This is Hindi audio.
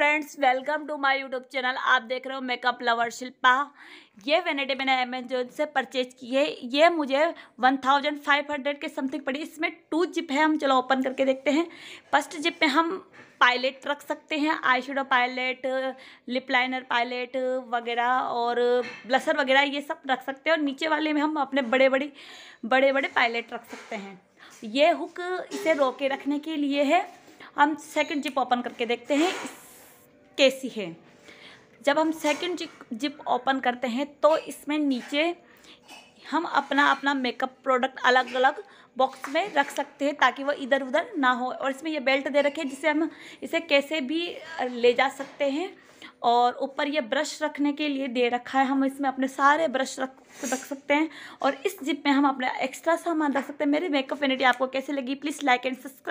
friends welcome to my YouTube channel आप देख रहे हो मेकअप लवर शिल्पा ये वेनेडे मैंने अमेजोन से परचेज की है ये मुझे वन थाउजेंड फाइव हंड्रेड के समथिंग पड़ी इसमें टू जिप है हम चलो ओपन करके देखते हैं फर्स्ट जिप में हम पायलेट रख सकते हैं eye shadow palette lip liner palette वगैरह और ब्लसर वगैरह ये सब रख सकते हैं और नीचे वाले में हम अपने बड़े बड़े बड़े बड़े पायलेट रख सकते हैं ये हुक इसे रोके रखने के लिए है हम सेकंड जिप ओपन करके देखते हैं कैसी है जब हम सेकंड जिप जिप ओपन करते हैं तो इसमें नीचे हम अपना अपना मेकअप प्रोडक्ट अलग अलग बॉक्स में रख सकते हैं ताकि वो इधर उधर ना हो और इसमें ये बेल्ट दे रखे जिसे हम इसे कैसे भी ले जा सकते हैं और ऊपर ये ब्रश रखने के लिए दे रखा है हम इसमें अपने सारे ब्रश रख रख सकते हैं और इस जिप में हम अपना एक्स्ट्रा सामान रख सकते हैं मेरी मेकअप यूनिटी आपको कैसे लगी प्लीज़ लाइक एंड सब्सक्राइब